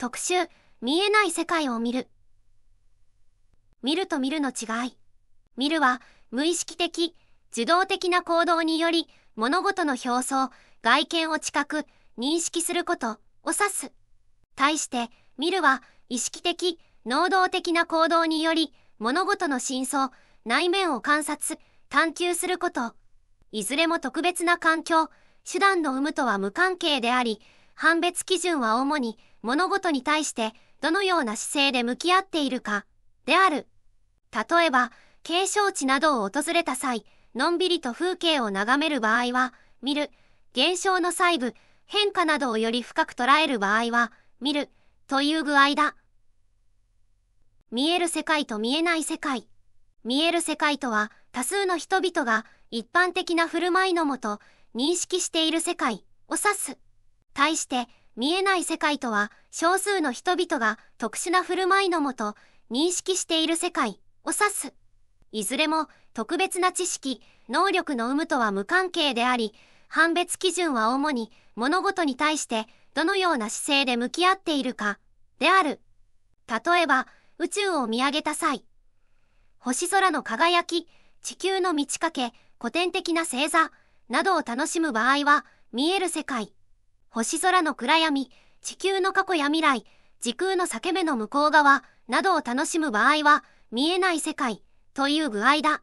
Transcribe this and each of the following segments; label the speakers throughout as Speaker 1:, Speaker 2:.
Speaker 1: 特集、見えない世界を見る。見ると見るの違い。見るは、無意識的、受動的な行動により、物事の表層、外見を近く、認識することを指す。対して、見るは、意識的、能動的な行動により、物事の真相、内面を観察、探求すること。いずれも特別な環境、手段の有無とは無関係であり、判別基準は主に物事に対してどのような姿勢で向き合っているかである。例えば、景勝地などを訪れた際、のんびりと風景を眺める場合は、見る、現象の細部、変化などをより深く捉える場合は、見る、という具合だ。見える世界と見えない世界。見える世界とは、多数の人々が一般的な振る舞いのもと、認識している世界を指す。対して見えない世界とは少数の人々が特殊な振る舞いのもと認識している世界を指す。いずれも特別な知識、能力の有無とは無関係であり、判別基準は主に物事に対してどのような姿勢で向き合っているかである。例えば宇宙を見上げた際、星空の輝き、地球の満ち欠け、古典的な星座などを楽しむ場合は見える世界。星空の暗闇、地球の過去や未来、時空の裂け目の向こう側などを楽しむ場合は、見えない世界という具合だ。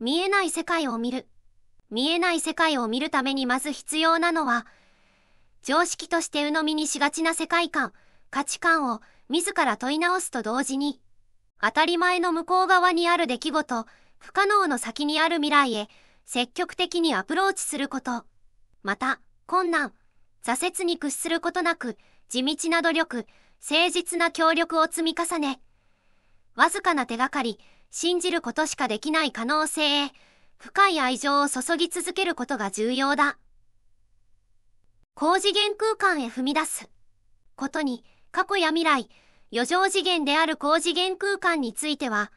Speaker 1: 見えない世界を見る。見えない世界を見るためにまず必要なのは、常識として鵜呑みにしがちな世界観、価値観を自ら問い直すと同時に、当たり前の向こう側にある出来事、不可能の先にある未来へ積極的にアプローチすること。また、困難、挫折に屈することなく、地道な努力、誠実な協力を積み重ね、わずかな手がかり、信じることしかできない可能性へ、深い愛情を注ぎ続けることが重要だ。高次元空間へ踏み出すことに、過去や未来、余剰次元である高次元空間については、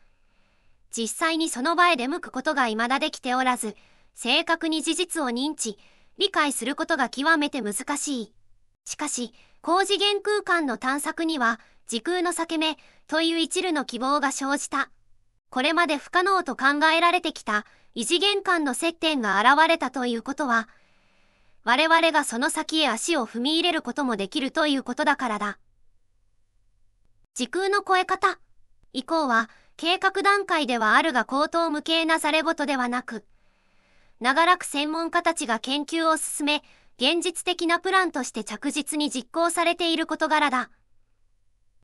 Speaker 1: 実際にその場へ出向くことが未だできておらず、正確に事実を認知、理解することが極めて難しい。しかし、高次元空間の探索には、時空の裂け目という一縷の希望が生じた。これまで不可能と考えられてきた異次元間の接点が現れたということは、我々がその先へ足を踏み入れることもできるということだからだ。時空の超え方以降は計画段階ではあるが口頭無形なザレ言ではなく、長らく専門家たちが研究を進め、現実的なプランとして着実に実行されている事柄だ。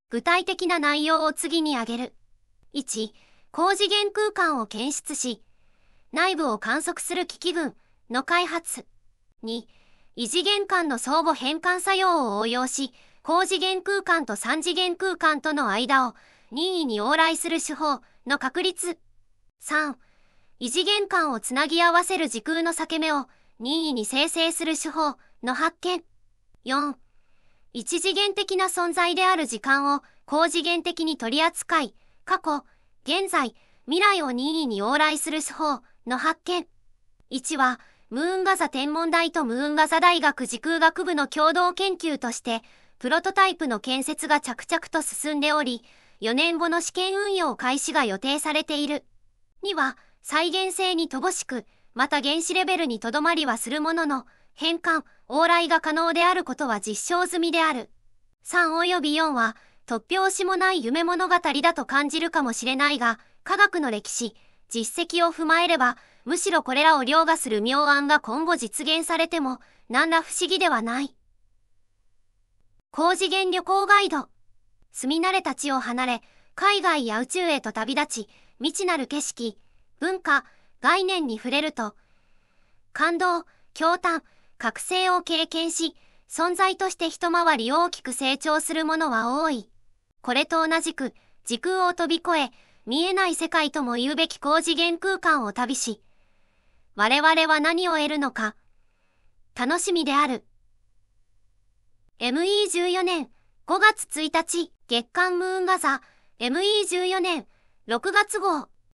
Speaker 1: 具体的な内容を次に挙げる。1、高次元空間を検出し、内部を観測する機器群の開発。2、異次元間の相互変換作用を応用し、高次元空間と3次元空間との間を任意に往来する手法の確立。3、異次元間をつなぎ合わせる時空の裂け目を任意に生成する手法の発見。4. 一次元的な存在である時間を高次元的に取り扱い、過去、現在、未来を任意に往来する手法の発見。1は、ムーンガザ天文台とムーンガザ大学時空学部の共同研究として、プロトタイプの建設が着々と進んでおり、4年後の試験運用開始が予定されている。2は、再現性に乏しく、また原子レベルにとどまりはするものの、変換、往来が可能であることは実証済みである。3及び4は、突拍子もない夢物語だと感じるかもしれないが、科学の歴史、実績を踏まえれば、むしろこれらを凌駕する妙案が今後実現されても、何ら不思議ではない。高次元旅行ガイド。住み慣れた地を離れ、海外や宇宙へと旅立ち、未知なる景色、文化、概念に触れると、感動、驚嘆、覚醒を経験し、存在として一回り大きく成長するものは多い。これと同じく、時空を飛び越え、見えない世界とも言うべき高次元空間を旅し、我々は何を得るのか、楽しみである。ME14 年5月1日、月刊ムーンガザ、ME14 年6月号。